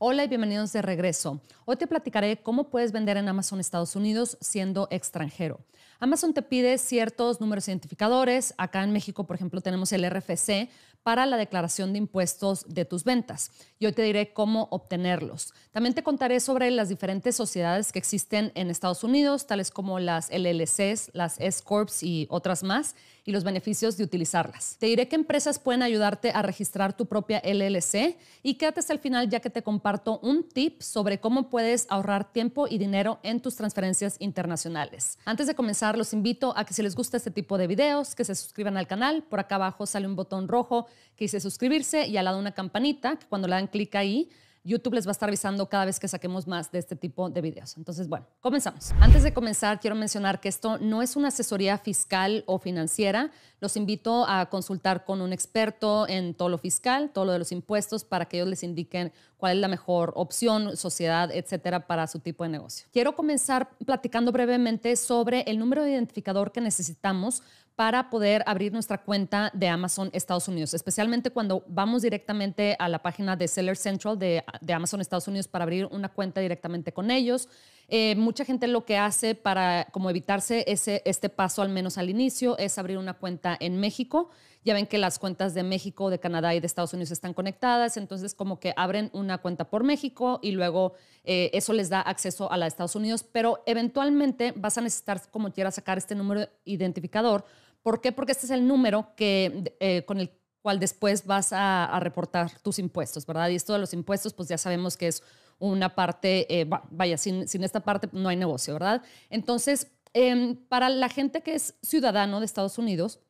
Hola y bienvenidos de regreso. Hoy te platicaré cómo puedes vender en Amazon Estados Unidos siendo extranjero. Amazon te pide ciertos números identificadores. Acá en México, por ejemplo, tenemos el RFC para la declaración de impuestos de tus ventas. Y hoy te diré cómo obtenerlos. También te contaré sobre las diferentes sociedades que existen en Estados Unidos, tales como las LLCs, las S-Corps y otras más y los beneficios de utilizarlas. Te diré qué empresas pueden ayudarte a registrar tu propia LLC y quédate hasta el final ya que te comparto un tip sobre cómo puedes ahorrar tiempo y dinero en tus transferencias internacionales. Antes de comenzar, los invito a que si les gusta este tipo de videos, que se suscriban al canal. Por acá abajo sale un botón rojo que dice suscribirse y al lado una campanita que cuando le dan clic ahí YouTube les va a estar avisando cada vez que saquemos más de este tipo de videos. Entonces, bueno, comenzamos. Antes de comenzar, quiero mencionar que esto no es una asesoría fiscal o financiera. Los invito a consultar con un experto en todo lo fiscal, todo lo de los impuestos, para que ellos les indiquen cuál es la mejor opción, sociedad, etcétera, para su tipo de negocio. Quiero comenzar platicando brevemente sobre el número de identificador que necesitamos para poder abrir nuestra cuenta de Amazon Estados Unidos, especialmente cuando vamos directamente a la página de Seller Central de, de Amazon Estados Unidos para abrir una cuenta directamente con ellos. Eh, mucha gente lo que hace para como evitarse ese, este paso, al menos al inicio, es abrir una cuenta en México. Ya ven que las cuentas de México, de Canadá y de Estados Unidos están conectadas, entonces como que abren una cuenta por México y luego eh, eso les da acceso a la de Estados Unidos, pero eventualmente vas a necesitar como quieras sacar este número identificador. ¿Por qué? Porque este es el número que, eh, con el cual después vas a, a reportar tus impuestos, ¿verdad? Y esto de los impuestos, pues ya sabemos que es una parte, eh, vaya, sin, sin, esta parte no hay negocio, ¿verdad? Entonces, em, para la gente que es ciudadano de Estados Unidos,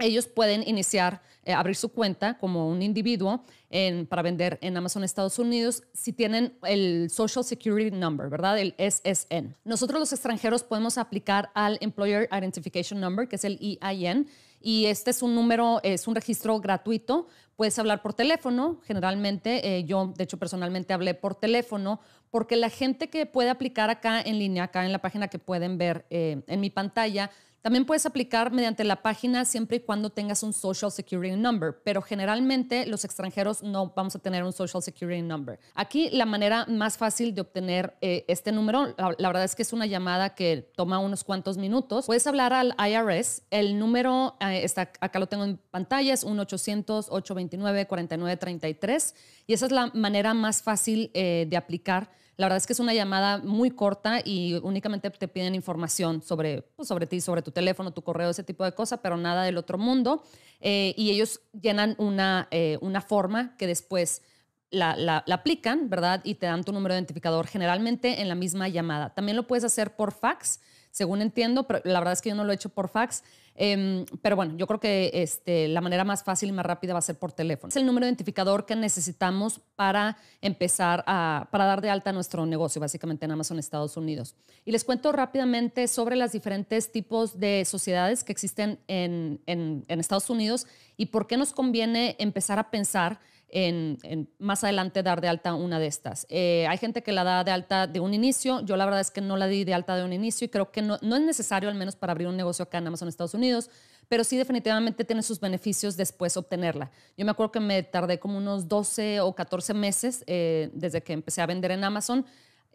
ellos pueden iniciar, eh, abrir su cuenta como un individuo para vender en Amazon Estados Unidos si tienen el Social Security Number, ¿verdad? El SSN. Nosotros los extranjeros podemos aplicar al Employer Identification Number, que es el EIN, y este es un número, es un registro gratuito. Puedes hablar por teléfono, generalmente eh, yo, de hecho personalmente hablé por teléfono, porque la gente que puede aplicar acá en línea, acá en la página que pueden ver eh, en mi pantalla, también puedes aplicar mediante la página siempre y cuando tengas un Social Security Number, pero generalmente los extranjeros no vamos a tener un Social Security Number. Aquí la manera más fácil de obtener eh, este número, la, verdad es que es una llamada que toma unos cuantos minutos. Puedes hablar al IRS. El número, eh, está, acá lo tengo en pantalla, es 1-800-829-4933 y esa es la manera más fácil eh, de aplicar la verdad es que es una llamada muy corta y únicamente te piden información sobre, pues, sobre ti, sobre tu teléfono, tu correo, ese tipo de cosas, pero nada del otro mundo. Eh, y ellos llenan una, eh, una forma que después... La, la, aplican, ¿verdad? Y te dan tu número de identificador generalmente en la misma llamada. También lo puedes hacer por fax según entiendo, pero la verdad es que yo no lo he hecho por fax. Em, pero bueno, yo creo que este, la manera más fácil y más rápida va a ser por teléfono. Es el número identificador que necesitamos para empezar a, para dar de alta nuestro negocio, básicamente en Amazon Estados Unidos. Y les cuento rápidamente sobre los diferentes tipos de sociedades que existen en, en Estados Unidos y por qué nos conviene empezar a pensar en, más adelante dar de alta una de estas. Eh, hay gente que la da de alta de un inicio, yo la verdad es que no la di de alta de un inicio y creo que no, es necesario al menos para abrir un negocio acá en Amazon Estados Unidos, pero sí definitivamente tiene sus beneficios después obtenerla. Yo me acuerdo que me tardé como unos 12 o 14 meses eh, desde que empecé a vender en Amazon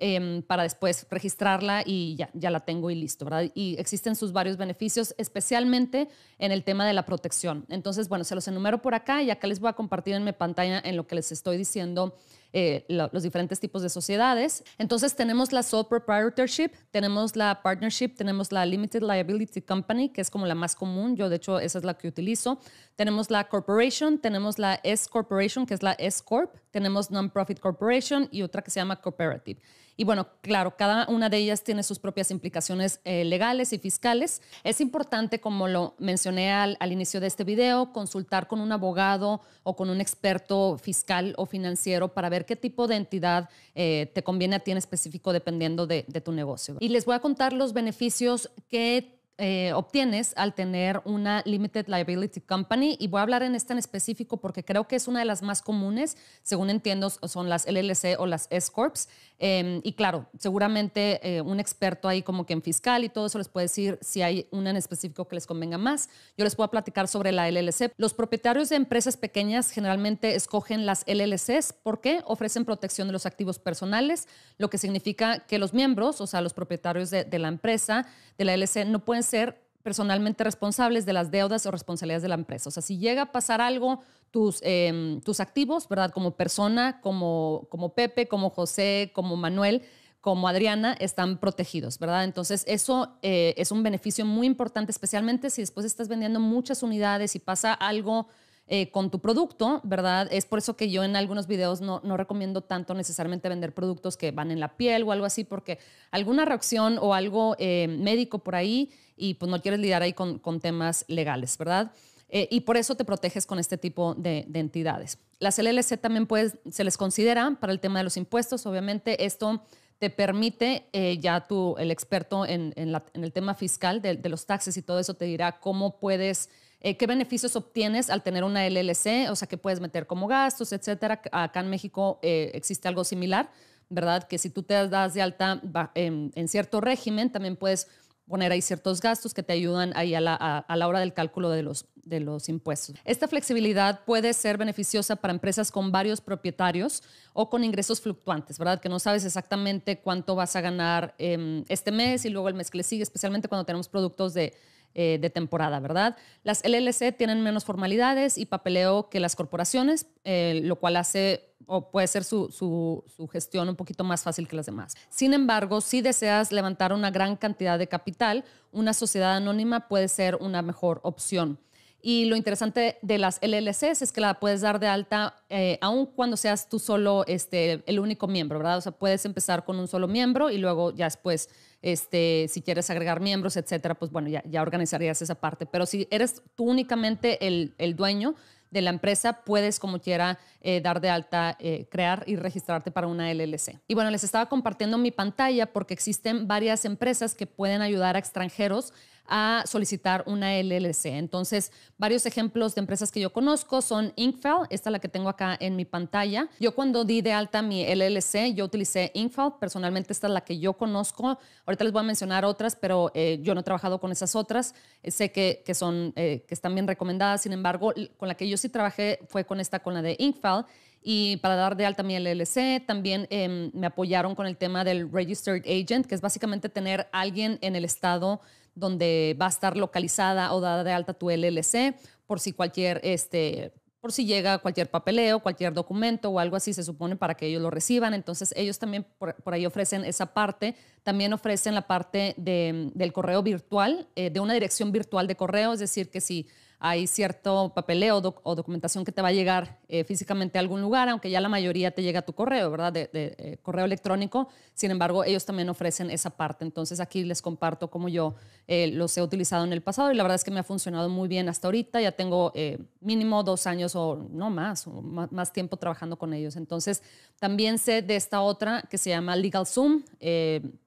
Em, para después registrarla y ya, ya la tengo y listo, ¿verdad? Y existen sus varios beneficios, especialmente en el tema de la protección. Entonces, bueno, se los enumero por acá y acá les voy a compartir en mi pantalla en lo que les estoy diciendo. Eh, los diferentes tipos de sociedades. Entonces tenemos la sole proprietorship, tenemos la partnership, tenemos la limited liability company, que es como la más común, yo de hecho esa es la que utilizo. Tenemos la corporation, tenemos la S corporation, que es la S corp, tenemos non-profit corporation y otra que se llama cooperative. Y bueno, claro, cada una de ellas tiene sus propias implicaciones eh, legales y fiscales. Es importante, como lo mencioné al, inicio de este video, consultar con un abogado o con un experto fiscal o financiero para ver qué tipo de entidad eh, te conviene a ti en específico dependiendo de tu negocio. Y les voy a contar los beneficios que eh, obtienes al tener una Limited Liability Company. Y voy a hablar en esta en específico porque creo que es una de las más comunes, según entiendo, son las LLC o las S-Corps. Em, y claro, seguramente eh, un experto ahí como que en fiscal y todo eso les puede decir si hay una en específico que les convenga más. Yo les puedo platicar sobre la LLC. Los propietarios de empresas pequeñas generalmente escogen las LLCs porque ofrecen protección de los activos personales, lo que significa que los miembros, o sea, los propietarios de, de la empresa, de la LLC, no pueden ser personalmente responsables de las deudas o responsabilidades de la empresa. O sea, si llega a pasar algo, tus, em, tus activos, ¿verdad? Como persona, como, como Pepe, como José, como Manuel, como Adriana, están protegidos, ¿verdad? Entonces, eso eh, es un beneficio muy importante, especialmente si después estás vendiendo muchas unidades y pasa algo eh, con tu producto, ¿verdad? Es por eso que yo en algunos videos no, no, recomiendo tanto necesariamente vender productos que van en la piel o algo así, porque alguna reacción o algo eh, médico por ahí y pues no quieres lidiar ahí con, temas legales, ¿verdad? Eh, y por eso te proteges con este tipo de, entidades. Las LLC también se les considera para el tema de los impuestos. Obviamente esto te permite, ya tú, el experto en, el tema fiscal de, de, los taxes y todo eso, te dirá cómo puedes eh, ¿Qué beneficios obtienes al tener una LLC? O sea, que puedes meter como gastos, etcétera. Acá en México eh, existe algo similar, ¿verdad? Que si tú te das de alta en, cierto régimen, también puedes poner ahí ciertos gastos que te ayudan ahí a la, hora del cálculo de los, de los impuestos. Esta flexibilidad puede ser beneficiosa para empresas con varios propietarios o con ingresos fluctuantes, ¿verdad? Que no sabes exactamente cuánto vas a ganar em, este mes y luego el mes que le sigue, especialmente cuando tenemos productos de eh, de temporada, ¿verdad? Las LLC tienen menos formalidades y papeleo que las corporaciones, eh, lo cual hace o puede ser su, su, gestión un poquito más fácil que las demás. Sin embargo, si deseas levantar una gran cantidad de capital, una sociedad anónima puede ser una mejor opción. Y lo interesante de las LLCs es que la puedes dar de alta eh, aun cuando seas tú solo este, el único miembro, ¿verdad? O sea, puedes empezar con un solo miembro y luego ya después, este, si quieres agregar miembros, etcétera, pues bueno, ya, ya organizarías esa parte. Pero si eres tú únicamente el, dueño de la empresa, puedes como quiera eh, dar de alta, eh, crear y registrarte para una LLC. Y bueno, les estaba compartiendo mi pantalla porque existen varias empresas que pueden ayudar a extranjeros a solicitar una LLC. Entonces, varios ejemplos de empresas que yo conozco son Inkfell, esta es la que tengo acá en mi pantalla. Yo cuando di de alta mi LLC, yo utilicé Inkfell, personalmente esta es la que yo conozco. Ahorita les voy a mencionar otras, pero eh, yo no he trabajado con esas otras. Eh, sé que, que son, eh, que están bien recomendadas, sin embargo, con la que yo sí trabajé fue con esta, con la de Inkfell y para dar de alta mi LLC. También em, me apoyaron con el tema del Registered Agent, que es básicamente tener alguien en el estado donde va a estar localizada o dada de alta tu LLC por si cualquier, este, por si llega cualquier papeleo, cualquier documento o algo así, se supone, para que ellos lo reciban. Entonces, ellos también por, ahí ofrecen esa parte. También ofrecen la parte del correo virtual, eh, de una dirección virtual de correo, es decir, que si hay cierto papeleo o, documentación que te va a llegar eh, físicamente a algún lugar, aunque ya la mayoría te llega a tu correo, ¿verdad? De, eh, correo electrónico. Sin embargo, ellos también ofrecen esa parte. Entonces aquí les comparto cómo yo eh, los he utilizado en el pasado y la verdad es que me ha funcionado muy bien hasta ahorita. Ya tengo mínimo dos años o no más, más, tiempo trabajando con ellos. Entonces también sé de esta otra que se llama Legal Zoom.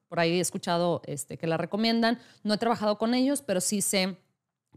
por ahí he escuchado este, que la recomiendan. No he trabajado con ellos, pero sí sé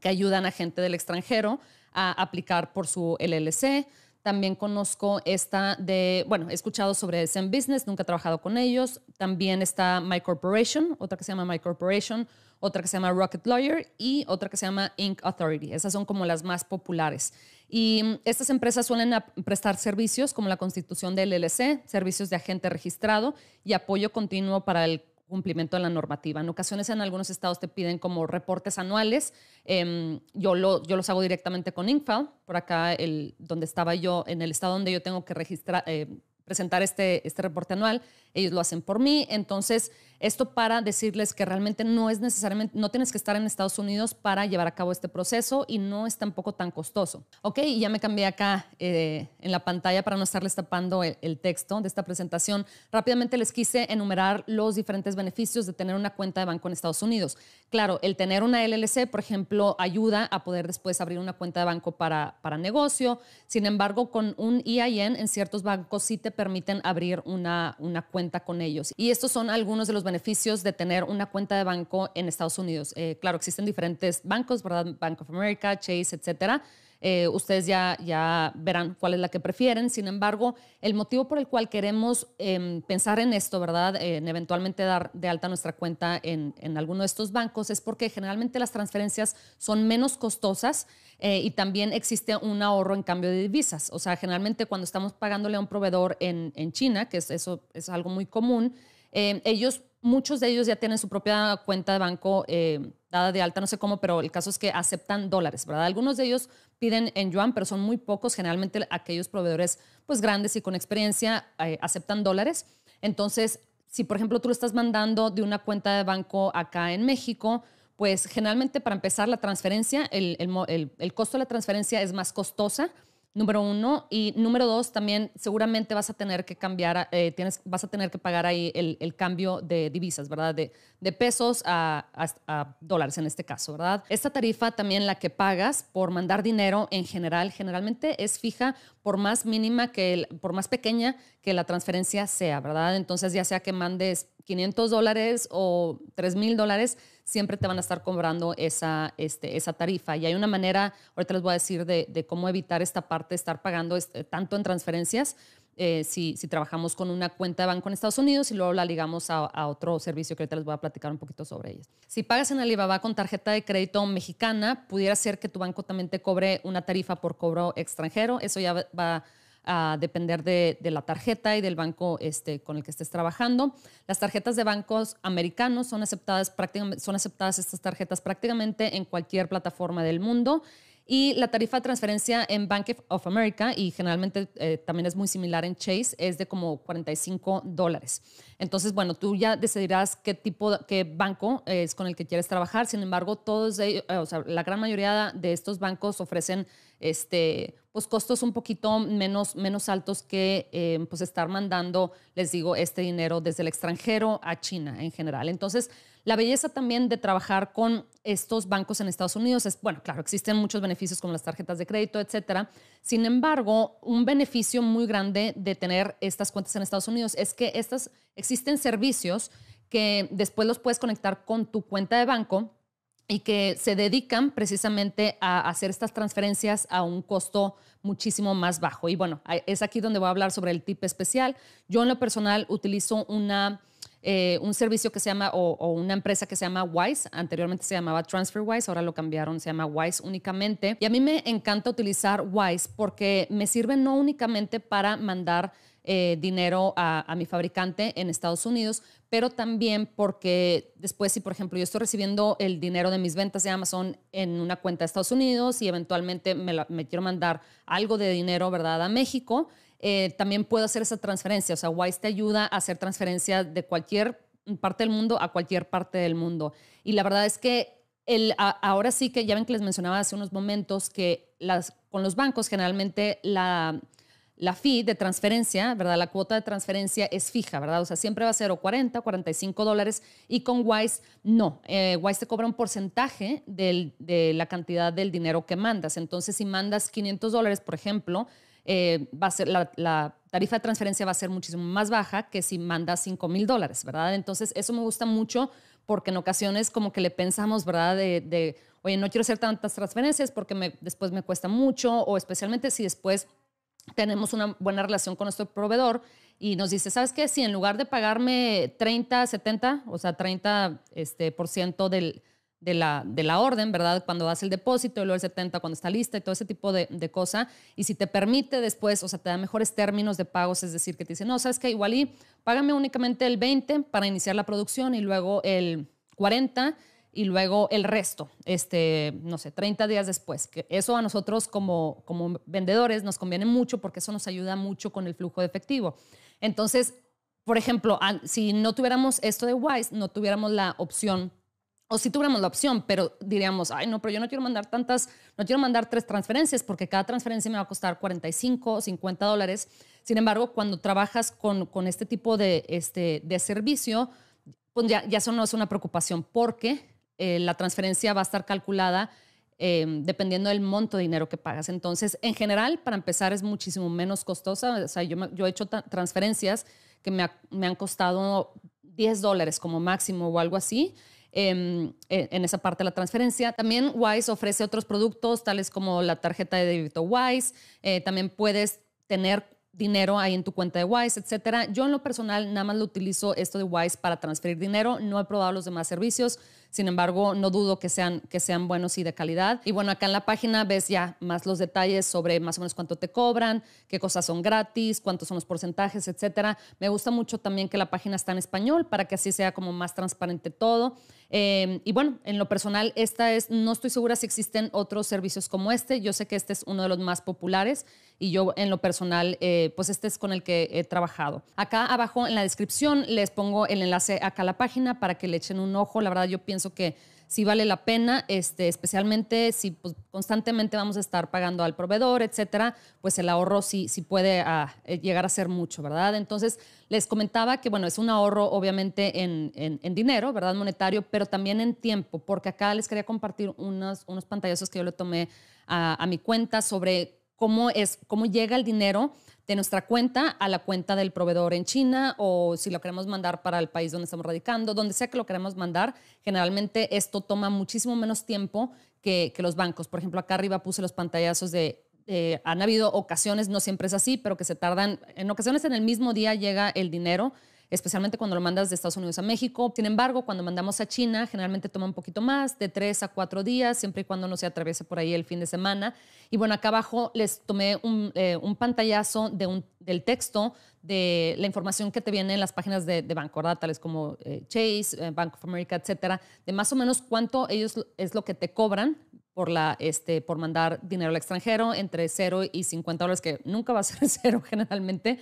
que ayudan a gente del extranjero a aplicar por su LLC. También conozco esta de, bueno, he escuchado sobre Zen Business, nunca he trabajado con ellos. También está My Corporation, otra que se llama My Corporation, otra que se llama Rocket Lawyer y otra que se llama Inc. Authority. Esas son como las más populares. Y mm, estas empresas suelen prestar servicios como la constitución del LLC, servicios de agente registrado y apoyo continuo para el cumplimiento de la normativa. En ocasiones en algunos estados te piden como reportes anuales. Em, yo, lo, yo los hago directamente con Infal. por acá el, donde estaba yo, en el estado donde yo tengo que registrar, eh, presentar este, este reporte anual, ellos lo hacen por mí. Entonces, esto para decirles que realmente no es necesariamente, no tienes que estar en Estados Unidos para llevar a cabo este proceso y no es tampoco tan costoso. Ok, y ya me cambié acá eh, en la pantalla para no estarles tapando el, texto de esta presentación. Rápidamente les quise enumerar los diferentes beneficios de tener una cuenta de banco en Estados Unidos. Claro, el tener una LLC, por ejemplo, ayuda a poder después abrir una cuenta de banco para, para negocio. Sin embargo, con un EIN en ciertos bancos sí te permiten abrir una, una cuenta con ellos. Y estos son algunos de los beneficios de tener una cuenta de banco en Estados Unidos. Eh, claro, existen diferentes bancos, ¿verdad? Bank of America, Chase, etcétera. Eh, ustedes ya, ya verán cuál es la que prefieren. Sin embargo, el motivo por el cual queremos em, pensar en esto, ¿verdad? en eventualmente dar de alta nuestra cuenta en, alguno de estos bancos es porque generalmente las transferencias son menos costosas eh, y también existe un ahorro en cambio de divisas. O sea, generalmente cuando estamos pagándole a un proveedor en, China, que es, eso es algo muy común, eh, ellos, muchos de ellos ya tienen su propia cuenta de banco eh, dada de alta, no sé cómo, pero el caso es que aceptan dólares, ¿verdad? Algunos de ellos piden en yuan, pero son muy pocos, generalmente aquellos proveedores pues grandes y con experiencia eh, aceptan dólares. Entonces, si por ejemplo tú lo estás mandando de una cuenta de banco acá en México, pues generalmente para empezar la transferencia, el, costo de la transferencia es más costosa número uno. Y número dos, también seguramente vas a tener que cambiar, eh, tienes, vas a tener que pagar ahí el, cambio de divisas, ¿verdad? De, pesos a, dólares en este caso, ¿verdad? Esta tarifa también la que pagas por mandar dinero en general, generalmente es fija por más mínima que, el, por más pequeña que la transferencia sea, ¿verdad? Entonces ya sea que mandes 500 dólares o 3 mil dólares, siempre te van a estar cobrando esa, este, esa tarifa. Y hay una manera, ahorita les voy a decir, de, cómo evitar esta parte, estar pagando este, tanto en transferencias. Eh, si, si, trabajamos con una cuenta de banco en Estados Unidos y luego la ligamos a, otro servicio que ahorita les voy a platicar un poquito sobre ellos Si pagas en Alibaba con tarjeta de crédito mexicana, pudiera ser que tu banco también te cobre una tarifa por cobro extranjero. Eso ya va a depender de, la tarjeta y del banco este, con el que estés trabajando. Las tarjetas de bancos americanos son aceptadas, prácticamente, son aceptadas estas tarjetas prácticamente en cualquier plataforma del mundo. Y la tarifa de transferencia en Bank of America, y generalmente eh, también es muy similar en Chase, es de como 45 dólares. Entonces, bueno, tú ya decidirás qué tipo, qué banco es con el que quieres trabajar. Sin embargo, todos eh, la gran mayoría de estos bancos ofrecen este, pues costos un poquito menos, menos altos que eh, pues estar mandando, les digo, este dinero desde el extranjero a China en general. Entonces, la belleza también de trabajar con estos bancos en Estados Unidos es, bueno, claro, existen muchos beneficios como las tarjetas de crédito, etcétera. Sin embargo, un beneficio muy grande de tener estas cuentas en Estados Unidos es que estas existen servicios que después los puedes conectar con tu cuenta de banco y que se dedican precisamente a hacer estas transferencias a un costo muchísimo más bajo. Y bueno, es aquí donde voy a hablar sobre el tip especial. Yo en lo personal utilizo una eh, un servicio que se llama, o, una empresa que se llama Wise, anteriormente se llamaba TransferWise, ahora lo cambiaron, se llama Wise únicamente. Y a mí me encanta utilizar Wise porque me sirve no únicamente para mandar eh, dinero a, mi fabricante en Estados Unidos, pero también porque después si por ejemplo yo estoy recibiendo el dinero de mis ventas de Amazon en una cuenta de Estados Unidos y eventualmente me, me quiero mandar algo de dinero, ¿verdad?, a México, eh, también puedo hacer esa transferencia. O sea, Wise te ayuda a hacer transferencia de cualquier parte del mundo a cualquier parte del mundo. Y la verdad es que el, ahora sí que ya ven que les mencionaba hace unos momentos que las, con los bancos generalmente la, la fee de transferencia, ¿verdad? La cuota de transferencia es fija, ¿verdad? O sea, siempre va a ser o 40, 45 dólares y con Wise no. Eh, Wise te cobra un porcentaje de la cantidad del dinero que mandas. Entonces, si mandas 500 dólares, por ejemplo, eh, va a ser la, tarifa de transferencia va a ser muchísimo más baja que si manda 5 mil dólares, ¿verdad? Entonces, eso me gusta mucho porque en ocasiones como que le pensamos, ¿verdad? De, oye, no quiero hacer tantas transferencias porque me, después me cuesta mucho o especialmente si después tenemos una buena relación con nuestro proveedor y nos dice, ¿sabes qué? Si en lugar de pagarme 30, 70, o sea, 30 este, del de la, de la orden, ¿verdad? Cuando das el depósito, luego el 70 cuando está lista y todo ese tipo de, de cosa. Y si te permite después, o sea, te da mejores términos de pagos, es decir, que te dice, no, sabes que Igualí, págame únicamente el 20 para iniciar la producción y luego el 40 y luego el resto, este, no sé, 30 días después. eso a nosotros como, como vendedores nos conviene mucho porque eso nos ayuda mucho con el flujo de efectivo. Entonces, por ejemplo, si no tuviéramos esto de Wise, no tuviéramos la opción o si tuviéramos la opción, pero diríamos, ay, no, pero yo no quiero mandar tantas, no quiero mandar tres transferencias porque cada transferencia me va a costar 45 o 50 dólares. Sin embargo, cuando trabajas con, con este tipo de, este, de servicio, pues ya, ya, eso no es una preocupación porque eh, la transferencia va a estar calculada em, dependiendo del monto de dinero que pagas. Entonces, en general, para empezar, es muchísimo menos costosa. O sea, yo, yo he hecho transferencias que me, me han costado 10 dólares como máximo o algo así. Em, e, en esa parte de la transferencia. También Wise ofrece otros productos, tales como la tarjeta de débito Wise. Eh, también puedes tener dinero ahí en tu cuenta de Wise, etcétera. Yo en lo personal nada más lo utilizo esto de Wise para transferir dinero, no he probado los demás servicios, sin embargo no dudo que sean, que sean buenos y de calidad. Y bueno, acá en la página ves ya más los detalles sobre más o menos cuánto te cobran, qué cosas son gratis, cuántos son los porcentajes, etcétera. Me gusta mucho también que la página está en español para que así sea como más transparente todo. Em, y bueno, en lo personal, esta es, no estoy segura si existen otros servicios como este. Yo sé que este es uno de los más populares y yo en lo personal, eh, pues este es con el que he trabajado. Acá abajo en la descripción les pongo el enlace acá a la página para que le echen un ojo. La verdad, yo pienso que si vale la pena, este, especialmente si pues, constantemente vamos a estar pagando al proveedor, etcétera, pues el ahorro sí, puede ah, eh, llegar a ser mucho, ¿verdad? Entonces, les comentaba que, bueno, es un ahorro obviamente en, dinero, ¿verdad? Monetario, pero también en tiempo, porque acá les quería compartir unos, unos pantallazos que yo le tomé a, a mi cuenta sobre cómo, es, cómo llega el dinero de nuestra cuenta a la cuenta del proveedor en China o si lo queremos mandar para el país donde estamos radicando, donde sea que lo queremos mandar, generalmente esto toma muchísimo menos tiempo que, los bancos. Por ejemplo, acá arriba puse los pantallazos de... han habido ocasiones, no siempre es así, pero que se tardan, en ocasiones en el mismo día llega el dinero, especialmente cuando lo mandas de Estados Unidos a México. Sin embargo, cuando mandamos a China, generalmente toma un poquito más, de tres a cuatro días, siempre y cuando no se atraviese por ahí el fin de semana. Y bueno, acá abajo les tomé un, eh, pantallazo del texto de la información que te viene en las páginas de, de banco, Tales como eh, Chase, eh, Bank of America, etcétera, de más o menos cuánto ellos es lo que te cobran por, la, este, por mandar dinero al extranjero, entre cero y 50 dólares, que nunca va a ser cero generalmente.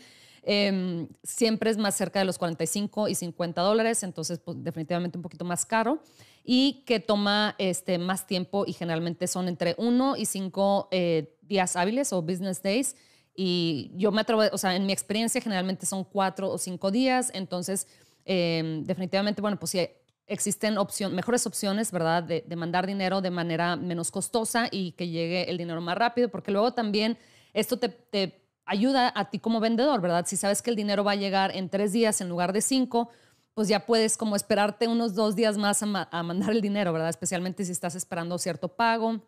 Em, siempre es más cerca de los 45 y 50 dólares, entonces pues, definitivamente un poquito más caro y que toma este, más tiempo y generalmente son entre 1 y 5 eh, días hábiles o business days. Y yo me atrevo, o sea, en mi experiencia generalmente son 4 o 5 días, entonces em, definitivamente, bueno, pues sí, existen opción, mejores opciones, ¿verdad? De, mandar dinero de manera menos costosa y que llegue el dinero más rápido, porque luego también esto te, te ayuda a ti como vendedor, ¿verdad? Si sabes que el dinero va a llegar en tres días en lugar de cinco, pues ya puedes como esperarte unos dos días más a, mandar el dinero, ¿verdad? Especialmente si estás esperando cierto pago,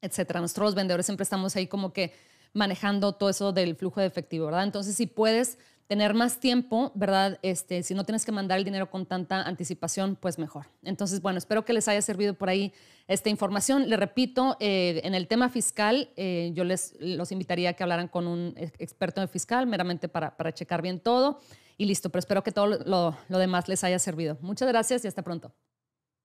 etcétera. Nosotros los vendedores siempre estamos ahí como que manejando todo eso del flujo de efectivo, ¿verdad? Entonces, si puedes tener más tiempo, ¿verdad? Este, si no tienes que mandar el dinero con tanta anticipación, pues mejor. Entonces, bueno, espero que les haya servido por ahí esta información. Le repito, eh, en el tema fiscal, eh, yo les los invitaría a que hablaran con un experto en fiscal, meramente para, checar bien todo. Y listo, pero espero que todo lo demás les haya servido. Muchas gracias y hasta pronto.